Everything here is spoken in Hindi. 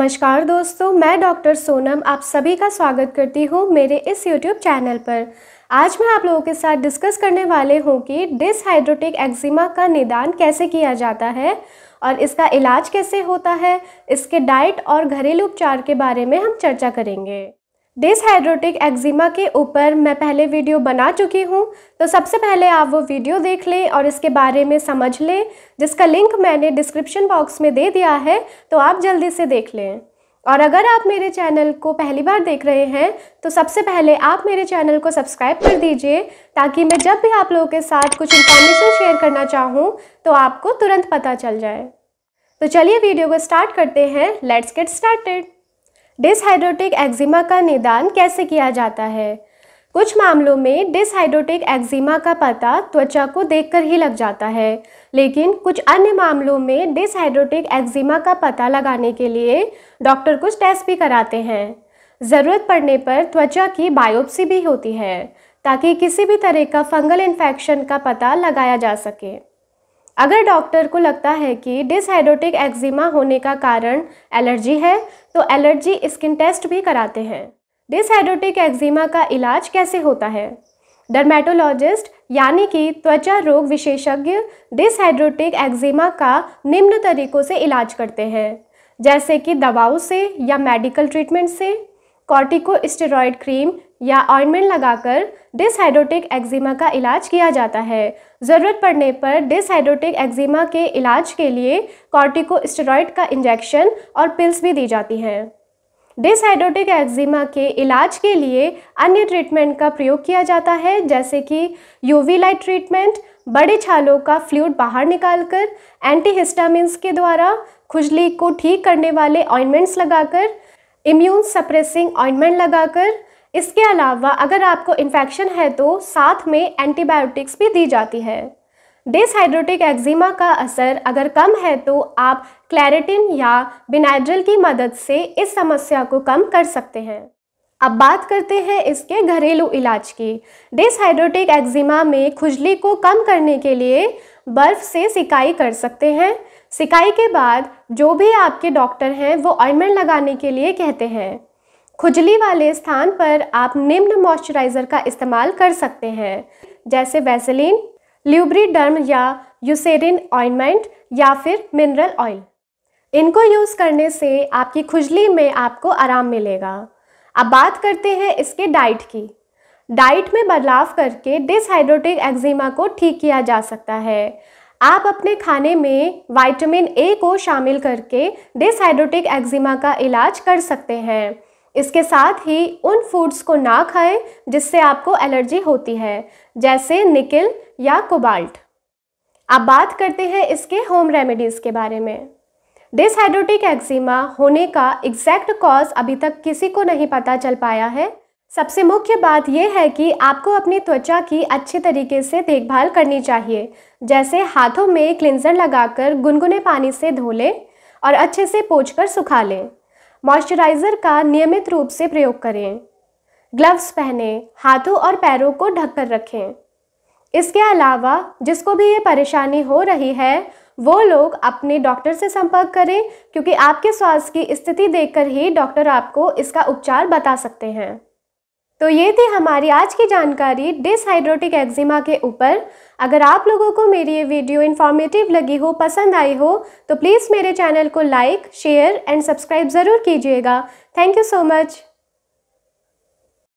नमस्कार दोस्तों मैं डॉक्टर सोनम आप सभी का स्वागत करती हूँ मेरे इस यूट्यूब चैनल पर आज मैं आप लोगों के साथ डिस्कस करने वाले हूँ कि डिसहाइड्रोटिक एक्जिमा का निदान कैसे किया जाता है और इसका इलाज कैसे होता है इसके डाइट और घरेलू उपचार के बारे में हम चर्चा करेंगे डिसहाइड्रोटिक एक्जिमा के ऊपर मैं पहले वीडियो बना चुकी हूँ तो सबसे पहले आप वो वीडियो देख लें और इसके बारे में समझ लें जिसका लिंक मैंने डिस्क्रिप्शन बॉक्स में दे दिया है तो आप जल्दी से देख लें और अगर आप मेरे चैनल को पहली बार देख रहे हैं तो सबसे पहले आप मेरे चैनल को सब्सक्राइब कर दीजिए ताकि मैं जब भी आप लोगों के साथ कुछ इन्फॉर्मेशन शेयर करना चाहूँ तो आपको तुरंत पता चल जाए तो चलिए वीडियो को स्टार्ट करते हैं let's get started dyshidrotic eczema का निदान कैसे किया जाता है कुछ मामलों में डिसहाइड्रोटिक एक्जिमा का पता त्वचा को देखकर ही लग जाता है लेकिन कुछ अन्य मामलों में डिसहाइड्रोटिक एक्जिमा का पता लगाने के लिए डॉक्टर कुछ टेस्ट भी कराते हैं ज़रूरत पड़ने पर त्वचा की बायोप्सी भी होती है ताकि किसी भी तरह का फंगल इन्फेक्शन का पता लगाया जा सके अगर डॉक्टर को लगता है कि डिसहाइड्रोटिक एक्जिमा होने का कारण एलर्जी है तो एलर्जी स्किन टेस्ट भी कराते हैं डिसहाइड्रोटिक एक्जिमा का इलाज कैसे होता है डर्मेटोलॉजिस्ट यानी कि त्वचा रोग विशेषज्ञ डिसहाइड्रोटिक एक्जिमा का निम्न तरीकों से इलाज करते हैं जैसे कि दवाओं से या मेडिकल ट्रीटमेंट से कॉर्टिको स्टेरॉयड क्रीम या ऑइंटमेंट लगाकर डिसहाइड्रोटिक एक्जिमा का इलाज किया जाता है ज़रूरत पड़ने पर डिसहाइड्रोटिक एक्जिमा के इलाज के लिए कॉर्टिकोस्टेरॉइड का इंजेक्शन और पिल्स भी दी जाती हैं डिसहाइड्रोटिक एक्जिमा के इलाज के लिए अन्य ट्रीटमेंट का प्रयोग किया जाता है जैसे कि यूवी लाइट ट्रीटमेंट बड़े छालों का फ्लूड बाहर निकालकर एंटीहिस्टामिन्स के द्वारा खुजली को ठीक करने वाले ऑइंटमेंट्स लगाकर इम्यून सप्रेसिंग ऑइंटमेंट लगाकर इसके अलावा अगर आपको इन्फेक्शन है तो साथ में एंटीबायोटिक्स भी दी जाती है डिसहाइड्रोटिक एक्जिमा का असर अगर कम है तो आप क्लैरिटिन या बिनाइड्रल की मदद से इस समस्या को कम कर सकते हैं अब बात करते हैं इसके घरेलू इलाज की डिसहाइड्रोटिक एक्जिमा में खुजली को कम करने के लिए बर्फ़ से सिकाई कर सकते हैं सिकाई के बाद जो भी आपके डॉक्टर हैं वो ऑइंटमेंट लगाने के लिए कहते हैं खुजली वाले स्थान पर आप निम्न मॉइस्चराइज़र का इस्तेमाल कर सकते हैं जैसे ल्यूब्री ल्यूब्रीडर्म या यूसेरिन ऑइनमेंट या फिर मिनरल ऑयल इनको यूज़ करने से आपकी खुजली में आपको आराम मिलेगा अब बात करते हैं इसके डाइट की डाइट में बदलाव करके डिसहाइड्रोटिक एक्जिमा को ठीक किया जा सकता है आप अपने खाने में विटामिन ए को शामिल करके डिसहाइड्रोटिक एक्जिमा का इलाज कर सकते हैं इसके साथ ही उन फूड्स को ना खाएं जिससे आपको एलर्जी होती है जैसे निकिल या कोबाल्ट अब बात करते हैं इसके होम रेमेडीज़ के बारे में डिसहाइड्रोटिक एक्जिमा होने का एग्जैक्ट कॉज अभी तक किसी को नहीं पता चल पाया है सबसे मुख्य बात यह है कि आपको अपनी त्वचा की अच्छे तरीके से देखभाल करनी चाहिए जैसे हाथों में क्लिंजर लगाकर गुनगुने पानी से धो लें और अच्छे से पोछ सुखा लें मॉइस्चराइज़र का नियमित रूप से प्रयोग करें ग्लव्स पहने हाथों और पैरों को ढक कर रखें इसके अलावा जिसको भी ये परेशानी हो रही है वो लोग अपने डॉक्टर से संपर्क करें क्योंकि आपके स्वास्थ्य की स्थिति देखकर ही डॉक्टर आपको इसका उपचार बता सकते हैं तो ये थी हमारी आज की जानकारी डिसहाइड्रोटिक एक्जिमा के ऊपर अगर आप लोगों को मेरी ये वीडियो इन्फॉर्मेटिव लगी हो पसंद आई हो तो प्लीज़ मेरे चैनल को लाइक शेयर एंड सब्सक्राइब ज़रूर कीजिएगा थैंक यू सो मच